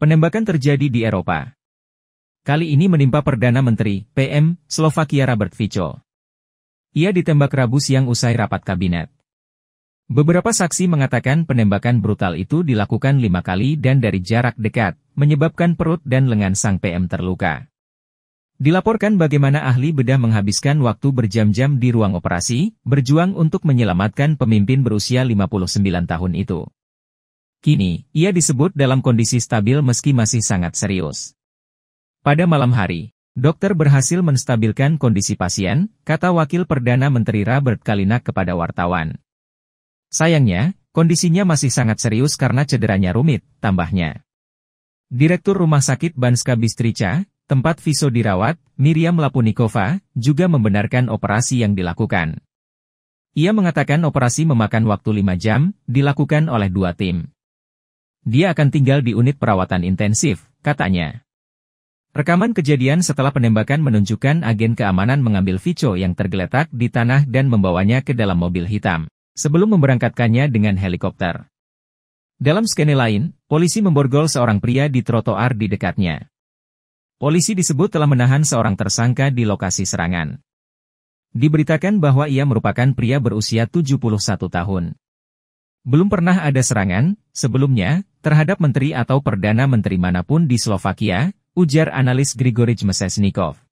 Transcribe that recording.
Penembakan terjadi di Eropa. Kali ini menimpa Perdana Menteri, PM, Slovakia Robert Fico. Ia ditembak Rabu siang usai rapat kabinet. Beberapa saksi mengatakan penembakan brutal itu dilakukan lima kali dan dari jarak dekat, menyebabkan perut dan lengan sang PM terluka. Dilaporkan bagaimana ahli bedah menghabiskan waktu berjam-jam di ruang operasi, berjuang untuk menyelamatkan pemimpin berusia 59 tahun itu. Kini, ia disebut dalam kondisi stabil meski masih sangat serius. Pada malam hari, dokter berhasil menstabilkan kondisi pasien, kata Wakil Perdana Menteri Robert Kalinak kepada wartawan. Sayangnya, kondisinya masih sangat serius karena cederanya rumit, tambahnya. Direktur Rumah Sakit Banska Bistrica, tempat Viso dirawat, Miriam Lapunikova, juga membenarkan operasi yang dilakukan. Ia mengatakan operasi memakan waktu 5 jam, dilakukan oleh dua tim. Dia akan tinggal di unit perawatan intensif, katanya. Rekaman kejadian setelah penembakan menunjukkan agen keamanan mengambil Vico yang tergeletak di tanah dan membawanya ke dalam mobil hitam, sebelum memberangkatkannya dengan helikopter. Dalam skene lain, polisi memborgol seorang pria di trotoar di dekatnya. Polisi disebut telah menahan seorang tersangka di lokasi serangan. Diberitakan bahwa ia merupakan pria berusia 71 tahun. Belum pernah ada serangan, sebelumnya, terhadap menteri atau perdana menteri manapun di Slovakia, ujar analis Grigorij Mesesnikov.